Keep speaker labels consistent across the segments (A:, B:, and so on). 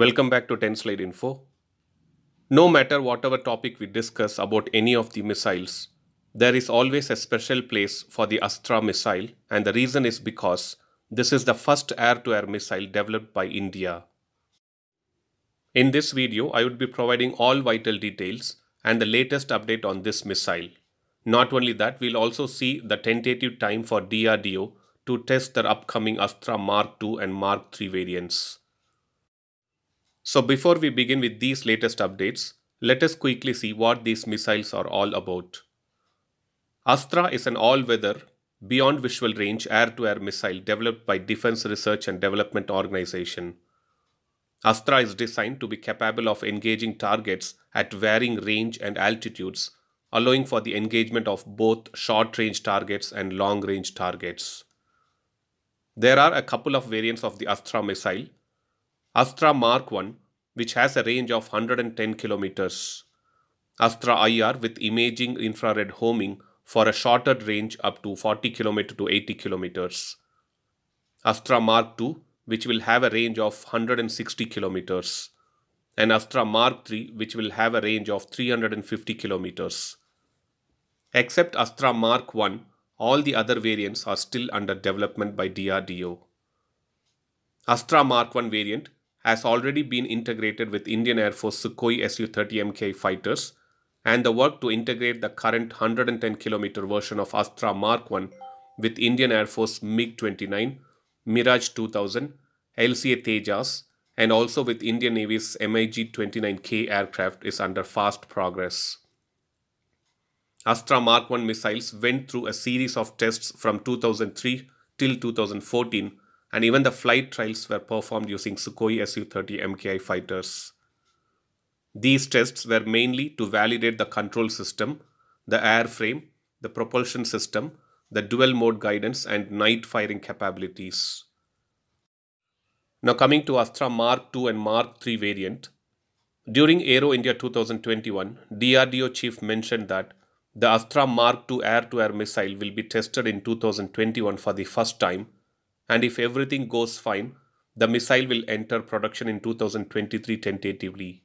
A: Welcome back to 10 Slide Info. No matter whatever topic we discuss about any of the missiles, there is always a special place for the Astra missile, and the reason is because this is the first air to air missile developed by India. In this video, I would be providing all vital details and the latest update on this missile. Not only that, we'll also see the tentative time for DRDO to test their upcoming Astra Mark II and Mark III variants. So before we begin with these latest updates, let us quickly see what these missiles are all about. Astra is an all-weather, beyond visual range air-to-air missile developed by Defense Research and Development Organization. Astra is designed to be capable of engaging targets at varying range and altitudes, allowing for the engagement of both short-range targets and long-range targets. There are a couple of variants of the Astra missile, Astra Mark 1, which has a range of 110 kilometers. Astra IR with imaging infrared homing for a shorter range up to 40 km to 80 kilometers. Astra Mark 2, which will have a range of 160 kilometers. And Astra Mark 3, which will have a range of 350 kilometers. Except Astra Mark 1, all the other variants are still under development by DRDO. Astra Mark 1 variant has already been integrated with Indian Air Force Sukhoi Su-30MK fighters, and the work to integrate the current 110 km version of Astra Mark 1 with Indian Air Force MiG-29, Mirage 2000, LCA Tejas, and also with Indian Navy's MiG-29K aircraft is under fast progress. Astra Mark 1 missiles went through a series of tests from 2003 till 2014 and even the flight trials were performed using Sukhoi Su-30 MKI fighters. These tests were mainly to validate the control system, the airframe, the propulsion system, the dual mode guidance and night firing capabilities. Now coming to Astra Mark II and Mark III variant. During Aero India 2021, DRDO chief mentioned that the Astra Mark II air-to-air -air missile will be tested in 2021 for the first time and if everything goes fine, the missile will enter production in 2023 tentatively.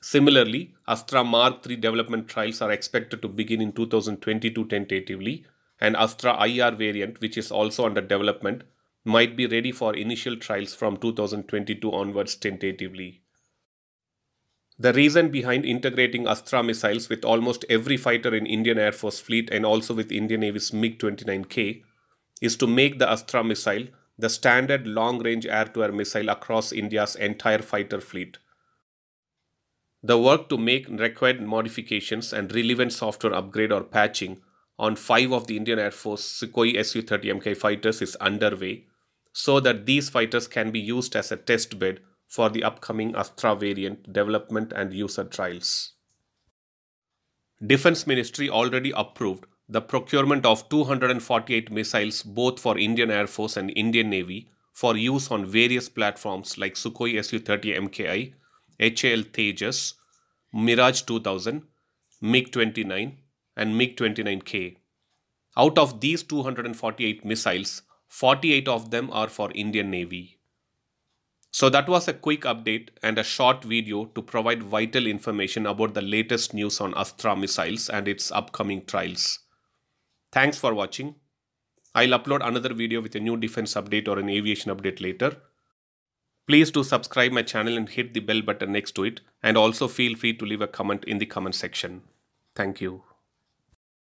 A: Similarly, Astra Mark III development trials are expected to begin in 2022 tentatively, and Astra IR variant, which is also under development, might be ready for initial trials from 2022 onwards tentatively. The reason behind integrating Astra missiles with almost every fighter in Indian Air Force fleet and also with Indian Navy's MiG 29K is to make the Astra missile the standard long-range air-to-air missile across India's entire fighter fleet. The work to make required modifications and relevant software upgrade or patching on five of the Indian Air Force Sukhoi Su-30MK fighters is underway so that these fighters can be used as a test bed for the upcoming Astra variant development and user trials. Defense Ministry already approved the procurement of 248 missiles, both for Indian Air Force and Indian Navy, for use on various platforms like Sukhoi Su 30 MKI, HAL Tejas, Mirage 2000, MiG 29, and MiG 29K. Out of these 248 missiles, 48 of them are for Indian Navy. So that was a quick update and a short video to provide vital information about the latest news on Astra missiles and its upcoming trials. Thanks for watching. I'll upload another video with a new defense update or an aviation update later. Please do subscribe my channel and hit the bell button next to it and also feel free to leave a comment in the comment section. Thank you.